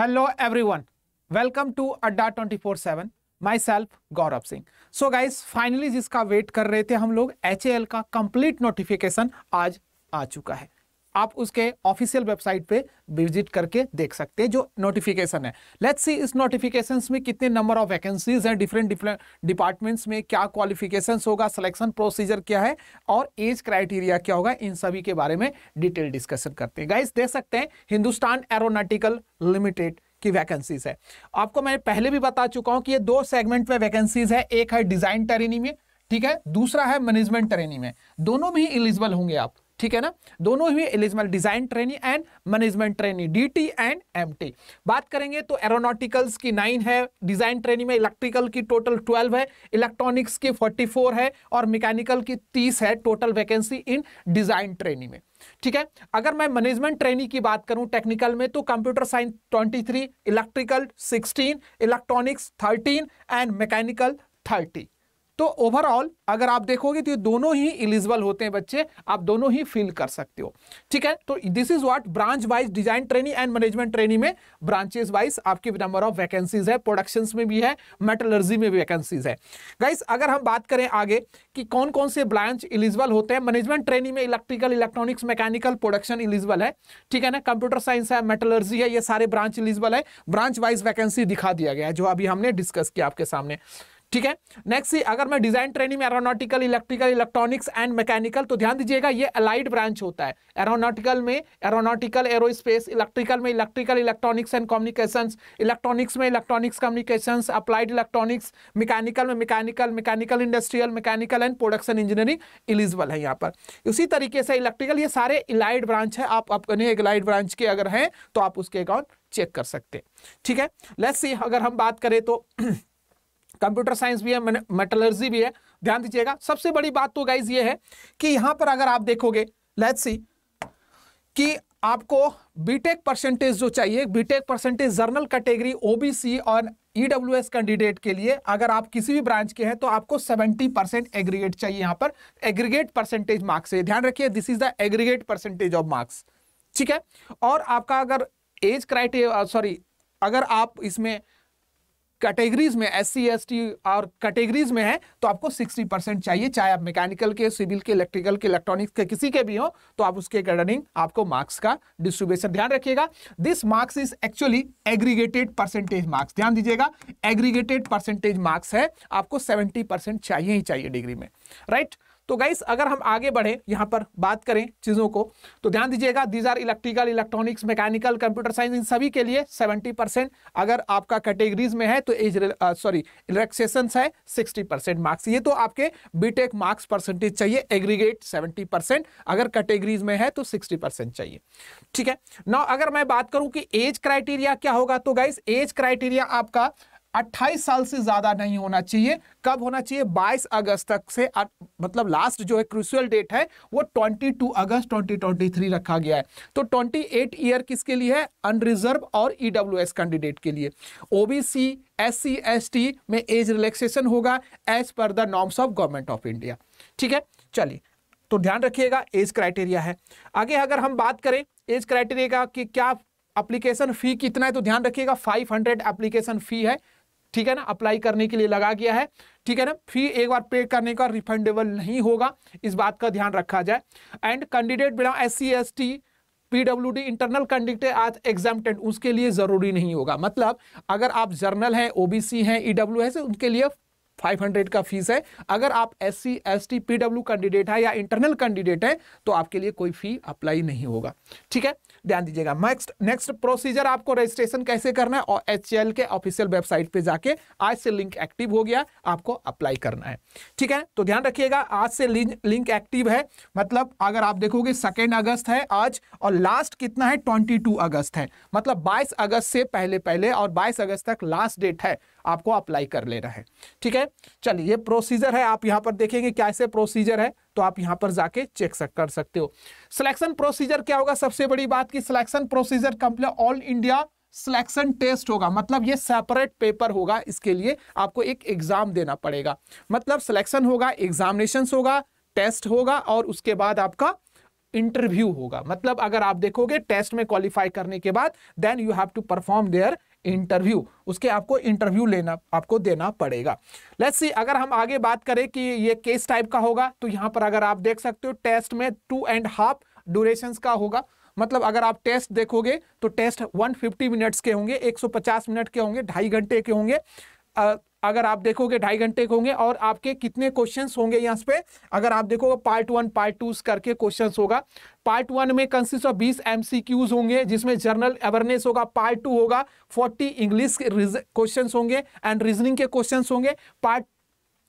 Hello welcome to Adda twenty 24/7. Myself Gaurav Singh so guys finally जिसका wait कर रहे थे हम लोग एच का कंप्लीट नोटिफिकेशन आज आ चुका है आप उसके ऑफिशियल वेबसाइट पे विजिट करके देख सकते हैं जो नोटिफिकेशन है लेट्स सी इस नोटिफिकेशन में कितने नंबर ऑफ वैकेंसीज हैं डिफरेंट डिफरेंट डिपार्टमेंट्स में क्या क्वालिफिकेशन होगा सिलेक्शन प्रोसीजर क्या है और एज क्राइटेरिया क्या होगा इन सभी के बारे में डिटेल डिस्कशन करते हैं गाइस देख सकते हैं हिंदुस्तान एरोनाटिकल लिमिटेड की वैकेंसीज है आपको मैं पहले भी बता चुका हूँ कि ये दो सेगमेंट में वैकेंसीज है एक है डिजाइन ट्रेनिंग में ठीक है दूसरा है मैनेजमेंट ट्रेनिंग में दोनों में ही इलिजिबल होंगे आप ठीक है ना दोनों ही eligible design trainee and management trainee DT and MT बात करेंगे तो एरोनॉटिकल्स की नाइन है डिजाइन ट्रेनी में इलेक्ट्रिकल की टोटल ट्वेल्व है इलेक्ट्रॉनिक्स की फोर्टी फोर है और मैकेनिकल की तीस है total vacancy in design trainee में ठीक है अगर मैं मैनेजमेंट ट्रेनिंग की बात करूं टेक्निकल में तो computer science twenty three electrical sixteen electronics thirteen and mechanical thirty तो ओवरऑल अगर आप देखोगे तो ये दोनों ही इलिजिबल होते हैं बच्चे आप दोनों ही फिल कर सकते हो ठीक है तो this is what branch wise design training and management training में ब्रांचेज वाइज आपके नंबर ऑफ वैकेंसीज है प्रोडक्शन में भी है मेटलर्जी में भी वैकेंसीज है गाइस अगर हम बात करें आगे कि कौन कौन से ब्रांच इलिजिबल होते हैं मैनेजमेंट ट्रेनिंग में electrical electronics mechanical production eligible है ठीक है ना कंप्यूटर साइंस है मेटलर्जी है ये सारे ब्रांच इलिजिबल है ब्रांच वाइज वैकेंसी दिखा दिया गया है जो अभी हमने डिस्कस किया आपके सामने ठीक है नेक्स्ट अगर मैं डिजाइन ट्रेनिंग में aeronautical electrical electronics and mechanical तो ध्यान दीजिएगा ये अलाइड ब्रांच होता है एरोनॉटिकल में एरोनॉटिकल एरोस्पेस इलेक्ट्रिकल में electrical electronics and communication electronics में electronics communication applied electronics mechanical में mechanical mechanical industrial mechanical and production engineering eligible है यहाँ पर उसी तरीके से इलेक्ट्रिकल ये सारे इलाइड ब्रांच है आप अपने इलाइड ब्रांच के अगर हैं तो आप उसके अकाउंट चेक कर सकते हैं ठीक है लेट्स सी अगर हम बात करें तो कंप्यूटर साइंस भी है मेटलर्जी भी है ध्यान दीजिएगा सबसे बड़ी बात तो गाइज ये है कि यहाँ पर अगर आप देखोगे लेट्स सी कि आपको बीटेक परसेंटेज जो चाहिए BTech percentage general category OBC और ईडब्ल्यूएस e कैंडिडेट के लिए अगर आप किसी भी ब्रांच के हैं तो आपको 70 परसेंट एग्रीगेट चाहिए यहाँ पर एग्रीगेट परसेंटेज मार्क्स है ध्यान रखिए this is the aggregate percentage of marks ठीक है और आपका अगर एज क्राइटेरिया सॉरी अगर आप इसमें कैटेगरीज में एस सी एस टी और कैटेगरीज में है तो आपको 60 परसेंट चाहिए चाहे आप मैकेनिकल के सिविल के इलेक्ट्रिकल के इलेक्ट्रॉनिक्स के किसी के भी हो तो आप उसके अकॉर्डिंग आपको मार्क्स का डिस्ट्रीब्यूशन ध्यान रखिएगा this marks is actually aggregated percentage marks ध्यान दीजिएगा एग्रीगेटेड परसेंटेज मार्क्स है आपको सेवेंटी चाहिए ही चाहिए डिग्री में राइट right? तो गाइस अगर हम आगे बढ़े यहां पर बात करें चीज़ों को तो ध्यान दीजिएगा these are electrical electronics mechanical computer science इन सभी के लिए 70 परसेंट अगर आपका कैटेगरीज में है तो एज सॉरी रिलैक्सेशन है 60 परसेंट मार्क्स ये तो आपके बीटेक मार्क्स परसेंटेज चाहिए एग्रीगेट सेवेंटी परसेंट अगर कैटेगरीज में है तो सिक्सटी परसेंट चाहिए ठीक है ना अगर मैं बात करूं कि एज क्राइटेरिया क्या होगा तो गाइस एज क्राइटेरिया आपका अट्ठाईस साल से ज्यादा नहीं होना चाहिए कब होना चाहिए बाईस अगस्त तक से आ, मतलब लास्ट जो है क्रूशियल डेट है वो ट्वेंटी टू अगस्त ट्वेंटी ट्वेंटी थ्री रखा गया है तो ट्वेंटी एट ईयर किसके लिए है अनरिजर्व और ईडब्ल्यू एस कैंडिडेट के लिए OBC S C S T में एज रिलैक्सेशन होगा as per the norms of government of India ठीक है चलिए तो ध्यान रखिएगा एज क्राइटेरिया है आगे अगर हम बात करें एज क्राइटेरिया का कि क्या एप्लीकेशन फी कितना है तो ध्यान रखिएगा 500 एप्लीकेशन फी है ठीक है ना अप्लाई करने के लिए लगा गया है ठीक है ना फी एक बार पे करने का रिफंडेबल नहीं होगा इस बात का ध्यान रखा जाए एंड कैंडिडेट बिना S C S T D internal candidate आज एग्जाम उसके लिए ज़रूरी नहीं होगा मतलब अगर आप जर्नल हैं ओबीसी हैं ईडब्ल्यू e है उनके लिए 500 का फीस है अगर आप S C S T P W candidate है या इंटरनल कैंडिडेट है तो आपके लिए कोई फी अप्लाई नहीं होगा ठीक है ध्यान दीजिएगा नेक्स्ट नेक्स्ट प्रोसीजर आपको रजिस्ट्रेशन कैसे करना है और एच के ऑफिशियल वेबसाइट पे जाके आज से लिंक एक्टिव हो गया आपको अप्लाई करना है ठीक है तो ध्यान रखिएगा आज से लिंक एक्टिव है मतलब अगर आप देखोगे सेकेंड अगस्त है आज और लास्ट कितना है ट्वेंटी अगस्त है मतलब बाईस अगस्त से पहले पहले और बाईस अगस्त तक लास्ट डेट है आपको अप्लाई कर लेना है ठीक है चलिए ये प्रोसीजर है आप यहाँ पर देखेंगे कैसे प्रोसीजर है तो आप यहाँ पर जाके चेक कर सकते हो सिलेक्शन प्रोसीजर क्या होगा सबसे बड़ी बात की selection procedure complete all India selection test होगा मतलब ये सेपरेट पेपर होगा इसके लिए आपको एक एग्जाम देना पड़ेगा मतलब सिलेक्शन होगा एग्जामिनेशन होगा टेस्ट होगा और उसके बाद आपका इंटरव्यू होगा मतलब अगर आप देखोगे टेस्ट में क्वालिफाई करने के बाद then you have to perform there interview उसके आपको इंटरव्यू लेना आपको देना पड़ेगा लेट्स सी अगर हम आगे बात करें कि ये केस टाइप का होगा तो यहाँ पर अगर आप देख सकते हो टेस्ट में टू एंड हाफ ड्यूरेशन का होगा मतलब अगर आप टेस्ट देखोगे तो टेस्ट 150 मिनट्स के होंगे 150 मिनट के होंगे ढाई घंटे के होंगे अगर आप देखोगे ढाई घंटे के होंगे और आपके कितने क्वेश्चंस होंगे यहाँ पे अगर आप देखोगे पार्ट वन पार्ट टू करके क्वेश्चंस होगा पार्ट वन में कंसिस्ट ऑफ बीस एमसीक्यूज होंगे जिसमें जनरल अवेयरनेस होगा पार्ट टू होगा फोर्टी इंग्लिश क्वेश्चंस होंगे एंड रीजनिंग के क्वेश्चंस होंगे पार्ट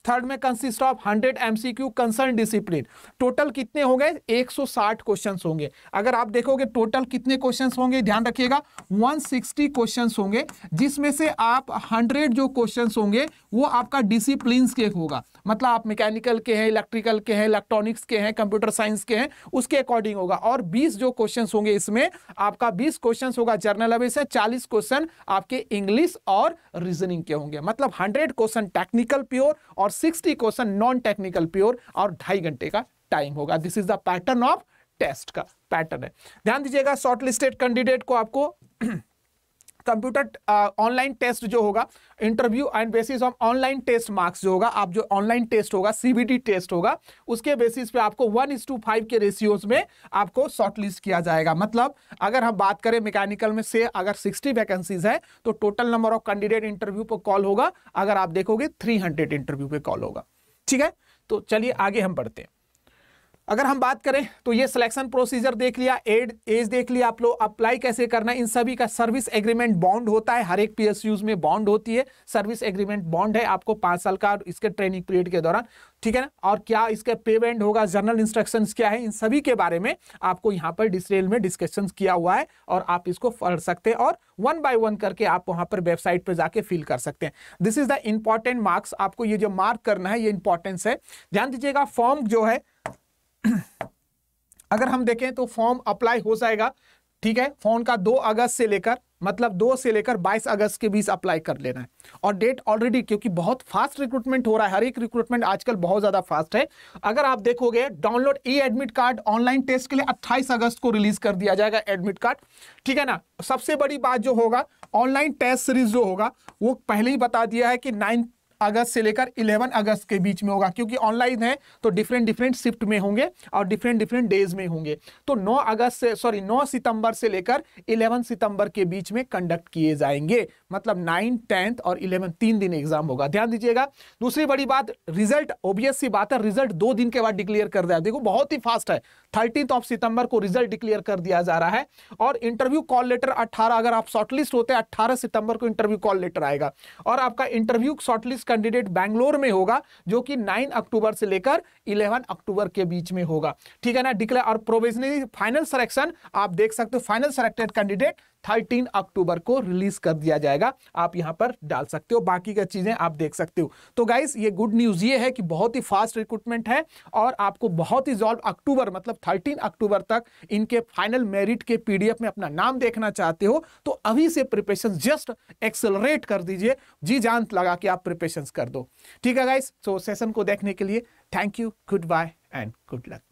थर्ड में consist of 100 MCQ concern discipline total कितने हो गए 160 क्वेश्चंस होंगे अगर आप देखोगे टोटल कितने क्वेश्चंस होंगे ध्यान रखिएगा 160 क्वेश्चंस होंगे जिसमें से आप 100 जो क्वेश्चंस होंगे वो आपका डिसिप्लिन के होगा मतलब आप मैकेनिकल के हैं इलेक्ट्रिकल के हैं इलेक्ट्रॉनिक्स के हैं कंप्यूटर साइंस के हैं उसके अकॉर्डिंग होगा और बीस जो क्वेश्चन होंगे इसमें आपका बीस क्वेश्चन होगा जर्नल अवे है चालीस क्वेश्चन आपके इंग्लिश और रीजनिंग के होंगे मतलब हंड्रेड क्वेश्चन टेक्निकल प्योर और sixty question non technical pure और ढाई घंटे का टाइम होगा this is the pattern of test का पैटर्न है ध्यान दीजिएगा शॉर्ट लिस्टेड कैंडिडेट को आपको कंप्यूटर ऑनलाइन टेस्ट जो होगा interview and basis of online test marks जो होगा आप जो ऑनलाइन टेस्ट होगा सीबीटी टेस्ट होगा उसके बेसिस पे आपको वन इज टू फाइव के रेशियोज में आपको शॉर्टलिस्ट किया जाएगा मतलब अगर हम बात करें मैकेनिकल में से अगर सिक्सटी वैकेंसीज है तो total number of candidate interview पर कॉल होगा अगर आप देखोगे थ्री इंटरव्यू पे कॉल होगा ठीक है तो चलिए आगे हम बढ़ते हैं अगर हम बात करें तो ये सिलेक्शन प्रोसीजर देख लिया एड एज देख लिया आप लोग अप्लाई कैसे करना है इन सभी का सर्विस एग्रीमेंट बॉन्ड होता है हर एक पीएसयूज में बॉन्ड होती है सर्विस एग्रीमेंट बॉन्ड है आपको पाँच साल का इसके ट्रेनिंग पीरियड के दौरान ठीक है ना और क्या इसका पेमेंट होगा जनरल इंस्ट्रक्शन क्या है इन सभी के बारे में आपको यहाँ पर डिटेल में डिस्कशन किया हुआ है और आप इसको पढ़ सकते हैं और वन बाय वन करके आप वहाँ पर वेबसाइट पर जाके फिल कर सकते हैं this is the important marks आपको ये जो मार्क करना है ये इंपॉर्टेंस है ध्यान दीजिएगा फॉर्म जो है अगर हम देखें तो फॉर्म अप्लाई हो जाएगा ठीक है फॉर्म का दो अगस्त से लेकर मतलब दो से लेकर बाईस अगस्त के बीच अप्लाई कर लेना है और डेट ऑलरेडी क्योंकि बहुत फास्ट रिक्रूटमेंट हो रहा है हर एक रिक्रूटमेंट आजकल बहुत ज़्यादा फास्ट है अगर आप देखोगे download e admit card online test के लिए 28 अगस्त को रिलीज कर दिया जाएगा एडमिट कार्ड ठीक है ना सबसे बड़ी बात जो होगा ऑनलाइन टेस्ट सीरीज जो होगा वो पहले ही बता दिया है कि नाइन अगस्त से लेकर 11 अगस्त के बीच में होगा क्योंकि ऑनलाइन है तो डिफरेंट डिफरेंट शिफ्ट में होंगे और डिफरेंट डिफरेंट डेज में होंगे तो 9 अगस्त से सॉरी 9 सितंबर से लेकर 11 सितंबर के बीच में कंडक्ट किए जाएंगे मतलब नाइन टेंथ और इलेवन तीन दिन एग्जाम होगा ध्यान दीजिएगा दूसरी बड़ी बात रिजल्ट ओबीएस सी बात है रिजल्ट दो दिन के बाद डिक्लेयर कर दिया देखो बहुत ही फास्ट है थर्टीन ऑफ सितंबर को रिजल्ट डिक्लेयर कर दिया जा रहा है और इंटरव्यू कॉल लेटर अट्ठारह अगर आप शॉर्टलिस्ट होते हैं अट्ठारह सितंबर को इंटरव्यू कॉल लेटर आएगा और आपका इंटरव्यू शॉर्टलिस्ट कैंडिडेट बैंगलोर में होगा जो कि नाइन अक्टूबर से लेकर इलेवन अक्टूबर के बीच में होगा ठीक है ना डिक्लेयर और प्रोविजनरी फाइनल सिलेक्शन आप देख सकते हो फाइनल सिलेक्टेड कैंडिडेट थर्टीन अक्टूबर को रिलीज कर दिया जाएगा आप यहां पर डाल सकते हो बाकी का चीज़ें आप देख सकते हो तो गाइस ये गुड न्यूज़ ये है कि बहुत ही फास्ट रिक्रूटमेंट है और आपको बहुत ही जॉल्व अक्टूबर मतलब थर्टीन अक्टूबर तक इनके फाइनल मेरिट के पीडीएफ में अपना नाम देखना चाहते हो तो अभी से प्रिपरेशन जस्ट एक्सलरेट कर दीजिए जी जान लगा के आप प्रिपरेशन कर दो ठीक है गाइस सो सेशन को देखने के लिए thank you goodbye and good luck